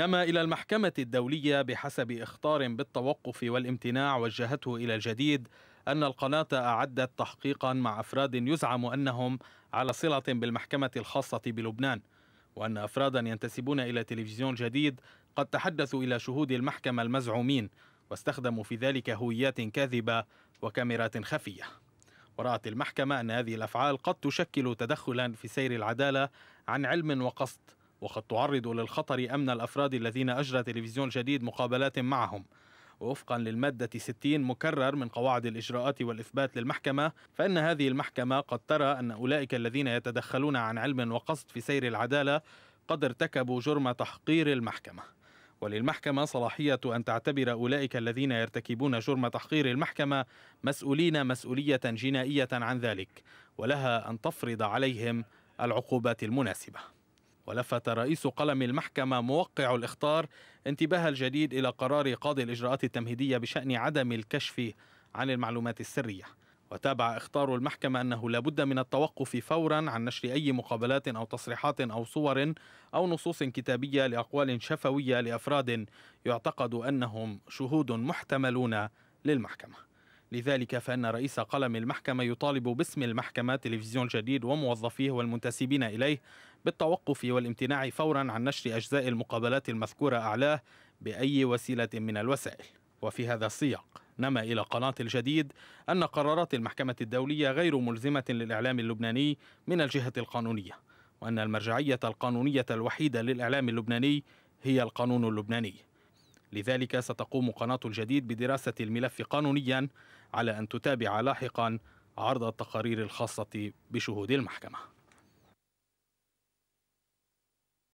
نما إلى المحكمة الدولية بحسب إخطار بالتوقف والامتناع وجهته إلى الجديد أن القناة أعدت تحقيقا مع أفراد يزعم أنهم على صلة بالمحكمة الخاصة بلبنان وأن أفرادا ينتسبون إلى تلفزيون جديد قد تحدثوا إلى شهود المحكمة المزعومين واستخدموا في ذلك هويات كاذبة وكاميرات خفية ورأت المحكمة أن هذه الأفعال قد تشكل تدخلا في سير العدالة عن علم وقصد وقد تعرض للخطر أمن الأفراد الذين أجرى تلفزيون جديد مقابلات معهم وفقا للمادة 60 مكرر من قواعد الإجراءات والإثبات للمحكمة فإن هذه المحكمة قد ترى أن أولئك الذين يتدخلون عن علم وقصد في سير العدالة قد ارتكبوا جرم تحقير المحكمة وللمحكمة صلاحية أن تعتبر أولئك الذين يرتكبون جرم تحقير المحكمة مسؤولين مسؤولية جنائية عن ذلك ولها أن تفرض عليهم العقوبات المناسبة ولفت رئيس قلم المحكمة موقع الاخطار انتباه الجديد إلى قرار قاضي الإجراءات التمهيدية بشأن عدم الكشف عن المعلومات السرية وتابع إخطار المحكمة أنه لابد من التوقف فورا عن نشر أي مقابلات أو تصريحات أو صور أو نصوص كتابية لأقوال شفوية لأفراد يعتقد أنهم شهود محتملون للمحكمة لذلك فإن رئيس قلم المحكمة يطالب باسم المحكمة تلفزيون جديد وموظفيه والمنتسبين إليه بالتوقف والامتناع فورا عن نشر أجزاء المقابلات المذكورة أعلاه بأي وسيلة من الوسائل وفي هذا السياق نما إلى قناة الجديد أن قرارات المحكمة الدولية غير ملزمة للإعلام اللبناني من الجهة القانونية وأن المرجعية القانونية الوحيدة للإعلام اللبناني هي القانون اللبناني لذلك ستقوم قناة الجديد بدراسة الملف قانونيا على أن تتابع لاحقا عرض التقارير الخاصة بشهود المحكمة